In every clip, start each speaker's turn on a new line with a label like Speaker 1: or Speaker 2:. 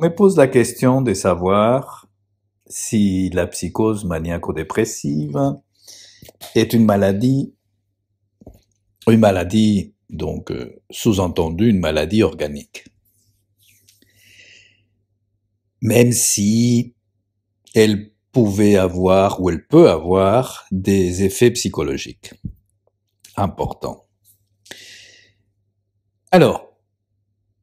Speaker 1: me pose la question de savoir si la psychose maniaco-dépressive est une maladie, une maladie donc euh, sous-entendue une maladie organique. Même si elle pouvait avoir ou elle peut avoir des effets psychologiques importants. Alors,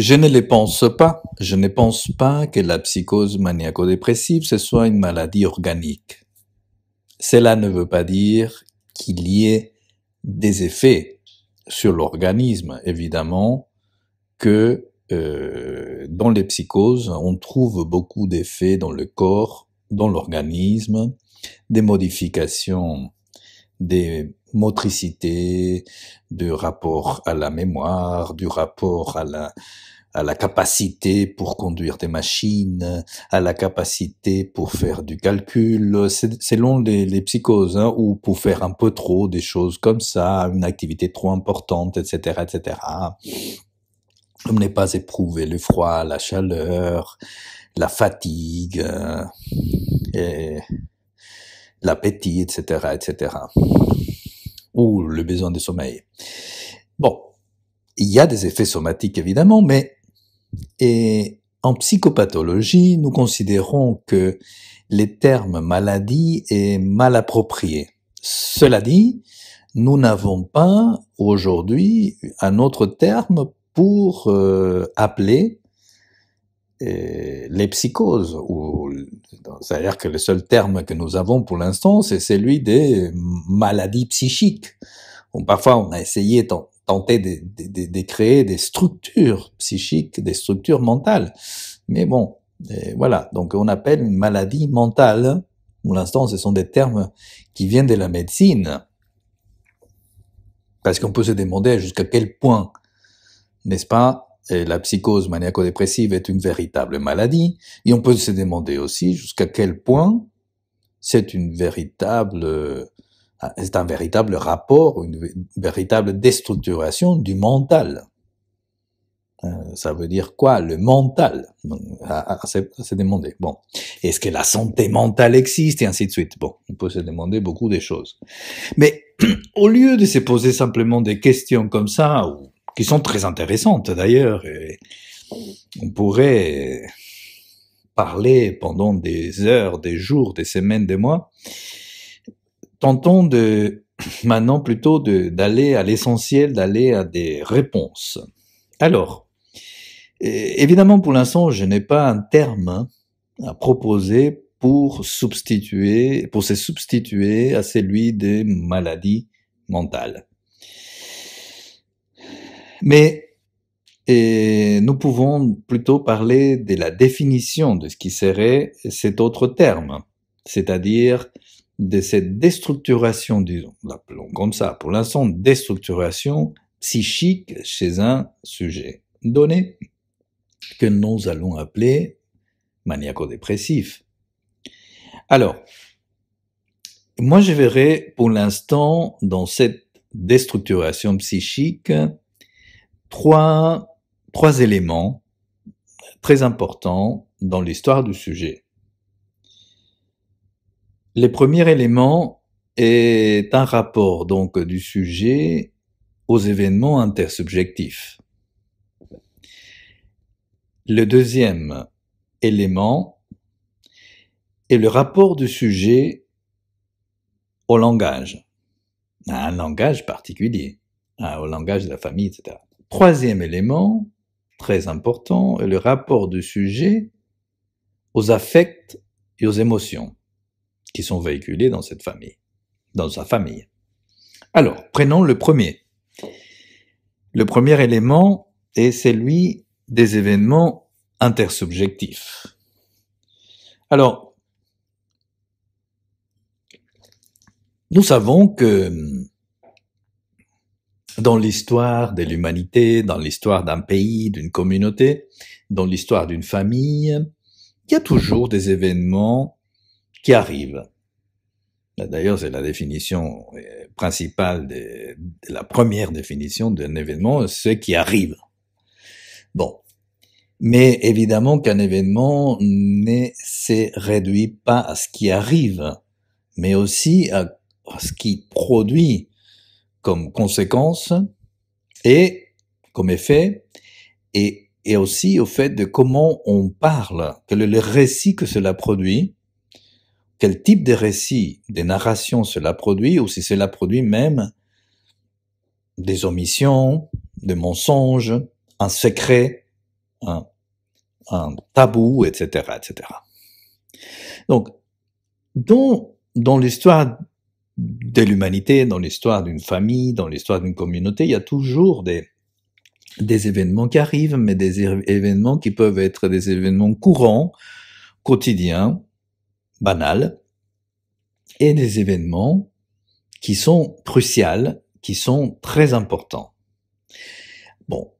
Speaker 1: je ne les pense pas. Je ne pense pas que la psychose maniaco-dépressive, ce soit une maladie organique. Cela ne veut pas dire qu'il y ait des effets sur l'organisme, évidemment, que euh, dans les psychoses, on trouve beaucoup d'effets dans le corps, dans l'organisme, des modifications des motricités, du rapport à la mémoire, du rapport à la, à la capacité pour conduire des machines, à la capacité pour faire du calcul, selon les, psychoses, hein, ou pour faire un peu trop des choses comme ça, une activité trop importante, etc., etc. Comme n'est pas éprouvé le froid, la chaleur, la fatigue, euh, et l'appétit, etc., etc. Ou le besoin de sommeil. Bon, il y a des effets somatiques évidemment, mais et en psychopathologie, nous considérons que les termes maladie est mal approprié. Cela dit, nous n'avons pas aujourd'hui un autre terme pour euh, appeler euh, les psychoses. Ou, c'est-à-dire que le seul terme que nous avons pour l'instant, c'est celui des maladies psychiques. parfois, on a essayé tenter de, de, de, créer des structures psychiques, des structures mentales. Mais bon, voilà, donc on appelle une maladie mentale. Pour l'instant, ce sont des termes qui viennent de la médecine. Parce qu'on peut se demander jusqu'à quel point, n'est-ce pas, la psychose maniaco-dépressive est une véritable maladie, et on peut se demander aussi jusqu'à quel point c'est une véritable ah, c'est un véritable rapport, une, véritable déstructuration du mental. Euh, ça veut dire quoi Le mental. Ah, ah, c'est demandé. Bon. Est-ce que la santé mentale existe et ainsi de suite Bon, on peut se demander beaucoup de choses. Mais au lieu de se poser simplement des questions comme ça, qui sont très intéressantes d'ailleurs, on pourrait parler pendant des heures, des jours, des semaines, des mois, tentons de, maintenant plutôt d'aller à l'essentiel, d'aller à des réponses. Alors, évidemment, pour l'instant, je n'ai pas un terme hein, à proposer pour substituer, pour se substituer à celui des maladies mentales. Mais nous pouvons plutôt parler de la définition de ce qui serait cet autre terme, c'est-à-dire de cette déstructuration, disons, l'appelons comme ça, pour l'instant, déstructuration psychique chez un sujet donné que nous allons appeler maniaco-dépressif. Alors, moi je verrai pour l'instant dans cette déstructuration psychique trois, trois éléments très importants dans l'histoire du sujet. Le premier élément est un rapport donc du sujet aux événements intersubjectifs. Le deuxième élément est le rapport du sujet au langage, à un langage particulier, hein, au langage de la famille, etc. Troisième élément, très important, est le rapport du sujet aux affects et aux émotions sont véhiculés dans cette famille, dans sa famille. Alors, prenons le premier. Le premier élément est celui des événements intersubjectifs. Alors, nous savons que hum, dans l'histoire de l'humanité, dans l'histoire d'un pays, d'une communauté, dans l'histoire d'une famille, il y a toujours des événements qui arrive. D'ailleurs, c'est la définition euh, principale de, la première définition d'un événement, ce qui arrive. Bon. Mais évidemment qu'un événement ne se réduit pas à ce qui arrive, mais aussi à ce qui produit comme conséquence et comme effet, et, aussi au fait de comment on parle, que le récit que cela produit, quel type de récit, de narrations cela produit, ou si cela produit même des omissions, des mensonges, un secret, un, un tabou, etc., etc. Donc, dans, dans l'histoire de l'humanité, dans l'histoire d'une famille, dans l'histoire d'une communauté, il y a toujours des, des événements qui arrivent, mais des événements qui peuvent être des événements courants, quotidiens, banal et des événements qui sont cruciaux, qui sont très importants. Bon.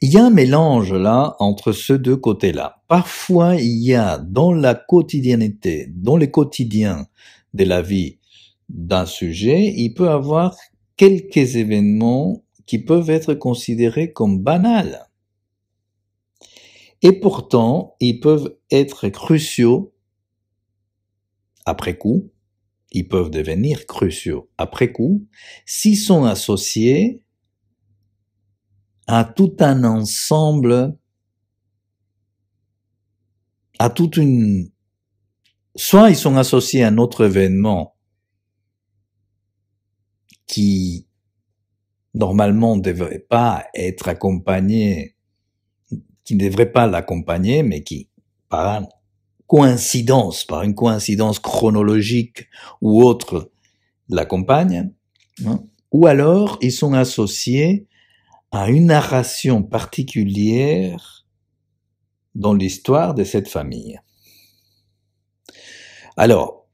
Speaker 1: Il y a un mélange là entre ces deux côtés-là. Parfois, il y a dans la quotidienneté, dans le quotidien de la vie d'un sujet, il peut avoir quelques événements qui peuvent être considérés comme banals. Et pourtant, ils peuvent être cruciaux après coup, ils peuvent devenir cruciaux après coup, s'ils sont associés à tout un ensemble, à toute une... Soit ils sont associés à un autre événement qui normalement ne devrait pas être accompagné, qui ne devrait pas l'accompagner, mais qui, par coïncidence, par une coïncidence chronologique ou autre, l'accompagne, hein, ou alors ils sont associés à une narration particulière dans l'histoire de cette famille. Alors,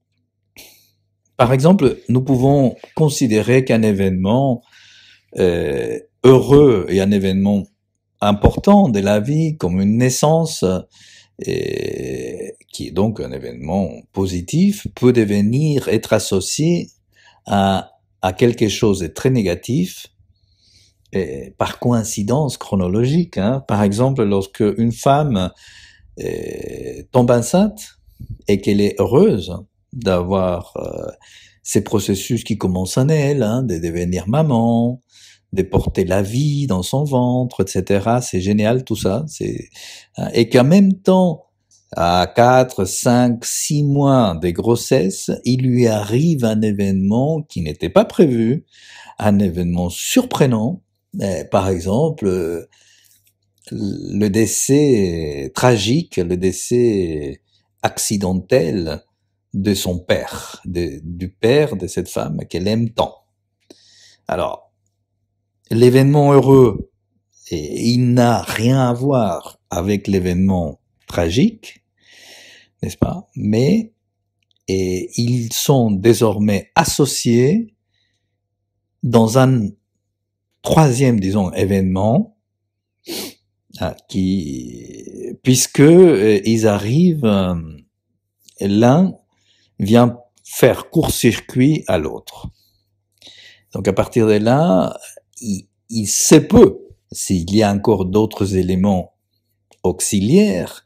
Speaker 1: par exemple, nous pouvons considérer qu'un événement euh, heureux et un événement important de la vie, comme une naissance, et qui est donc un événement positif, peut devenir, être associé à, à quelque chose de très négatif, et par coïncidence chronologique. Hein. Par exemple, lorsque une femme euh, tombe enceinte et qu'elle est heureuse d'avoir euh, ces processus qui commencent en elle, hein, de devenir maman, de porter la vie dans son ventre, etc. C'est génial tout ça. Hein. et qu'en même temps à 4, 5, six mois des grossesses, il lui arrive un événement qui n'était pas prévu, un événement surprenant. Eh, par exemple, le décès tragique, le décès accidentel de son père, du père de cette femme qu'elle aime tant. Alors, l'événement heureux, il n'a rien à voir avec l'événement tragique, n'est-ce pas Mais ils sont désormais associés dans un troisième, disons, événement hein, qui, puisque euh, ils arrivent, euh, l'un vient faire court-circuit à l'autre. Donc à partir de là, il, sait peu s'il y a encore d'autres éléments auxiliaires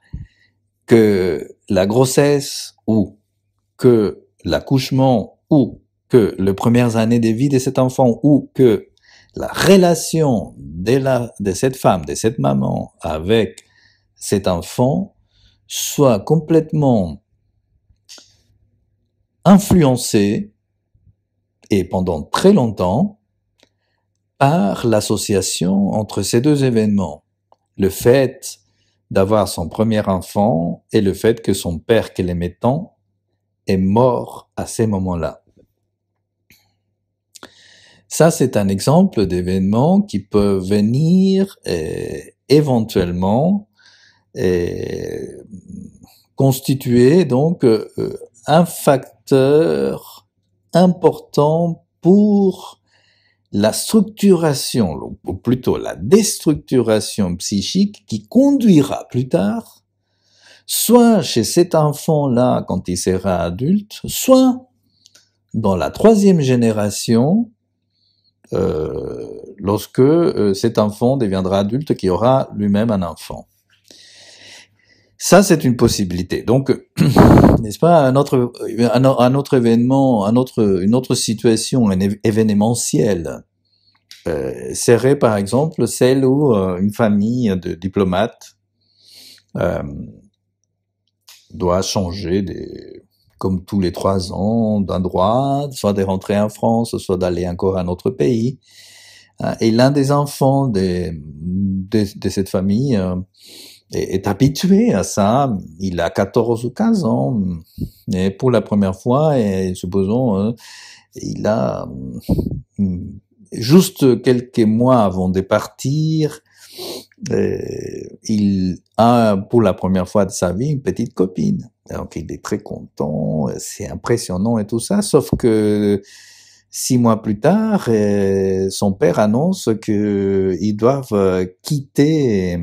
Speaker 1: que la grossesse ou que l'accouchement ou que les premières années de vie de cet enfant ou que la relation de, la, de cette femme, de cette maman avec cet enfant soit complètement influencée et pendant très longtemps par l'association entre ces deux événements. Le fait d'avoir son premier enfant et le fait que son père qu'elle aimait tant est mort à ces moments-là. Ça, c'est un exemple d'événements qui peuvent venir euh, éventuellement euh, constituer donc euh, un facteur important pour la structuration, ou plutôt la déstructuration psychique qui conduira plus tard, soit chez cet enfant-là quand il sera adulte, soit dans la troisième génération, euh, lorsque euh, cet enfant deviendra adulte qui aura lui-même un enfant. Ça, c'est une possibilité. Donc, n'est-ce pas, un autre, un, autre événement, un autre, une autre situation, un événementiel euh, serait par exemple celle où euh, une famille de diplomates euh, doit changer des, comme tous les trois ans d'un droit, soit de rentrer en France, soit d'aller encore à un autre pays. Et l'un des enfants de cette famille euh, est, habitué à ça. Il a 14 ou 15 ans. Et pour la première fois, et supposons, euh, il a juste quelques mois avant de partir, euh, il a pour la première fois de sa vie une petite copine. Donc il est très content, c'est impressionnant et tout ça, sauf que six mois plus tard, euh, son père annonce qu'ils doivent quitter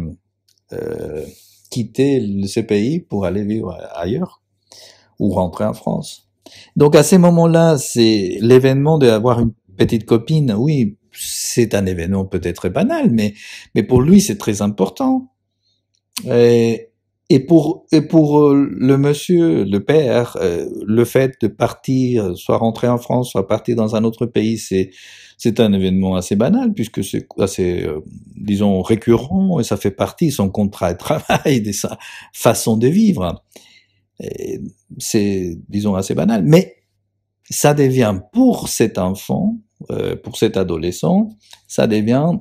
Speaker 1: euh, quitter ce pays pour aller vivre ailleurs ou rentrer en France. Donc à ces moments-là, c'est l'événement d'avoir une petite copine, oui, c'est un événement peut-être banal, mais, mais pour lui, c'est très important. Et, et pour, et pour euh, le monsieur, le père, euh, le fait de partir, soit rentrer en France, soit partir dans un autre pays, c'est, c'est un événement assez banal puisque c'est assez, euh, disons, récurrent et ça fait partie de son contrat de travail, de sa façon de vivre. C'est, disons, assez banal. Mais ça devient pour cet enfant, pour cet adolescent, ça devient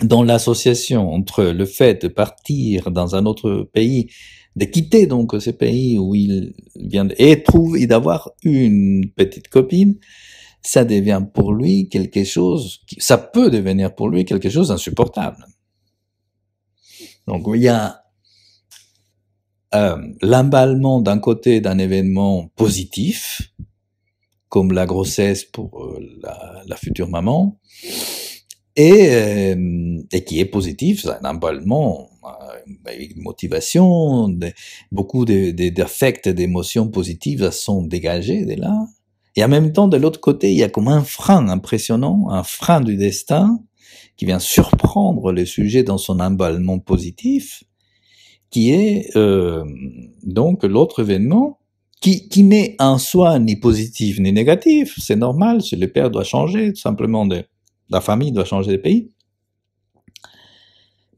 Speaker 1: dans l'association entre le fait de partir dans un autre pays, de quitter donc ce pays où il vient et trouve et d'avoir une petite copine, ça devient pour lui quelque chose, ça peut devenir pour lui quelque chose d'insupportable. Donc il y a euh, l'emballement d'un côté d'un événement positif, comme la grossesse pour euh, la, la future maman, et, euh, qui est positif, c'est un emballement euh, une motivation, beaucoup d'affects, de, d'émotions positives sont dégagés de là. Et en même temps, de l'autre côté, il y a comme un frein impressionnant, un frein du destin qui vient surprendre le sujet dans son emballement positif, qui est euh, donc l'autre événement qui, qui n'est en soi ni positif ni négatif, c'est normal, le père doit changer, tout simplement de, la famille doit changer de pays.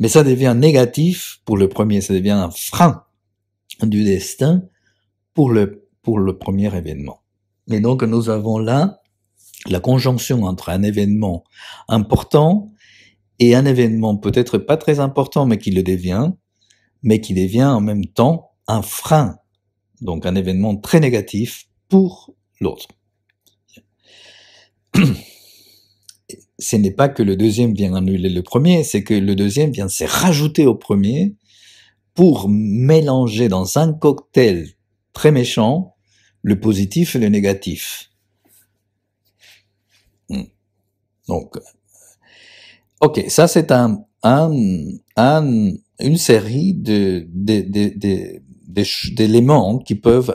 Speaker 1: Mais ça devient négatif pour le premier, ça devient un frein du destin pour le, pour le premier événement. Et donc nous avons là la conjonction entre un événement important et un événement peut-être pas très important, mais qui le devient, mais qui devient en même temps un frein, donc un événement très négatif pour l'autre. ce n'est pas que le deuxième vient annuler le premier, c'est que le deuxième vient se rajouter au premier pour mélanger dans un cocktail très méchant le positif et le négatif. Hmm. Donc, ok, ça c'est un, une série d'éléments qui peuvent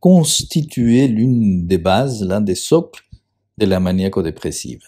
Speaker 1: constituer l'une des bases, l'un des socles de la maniaco-dépressive.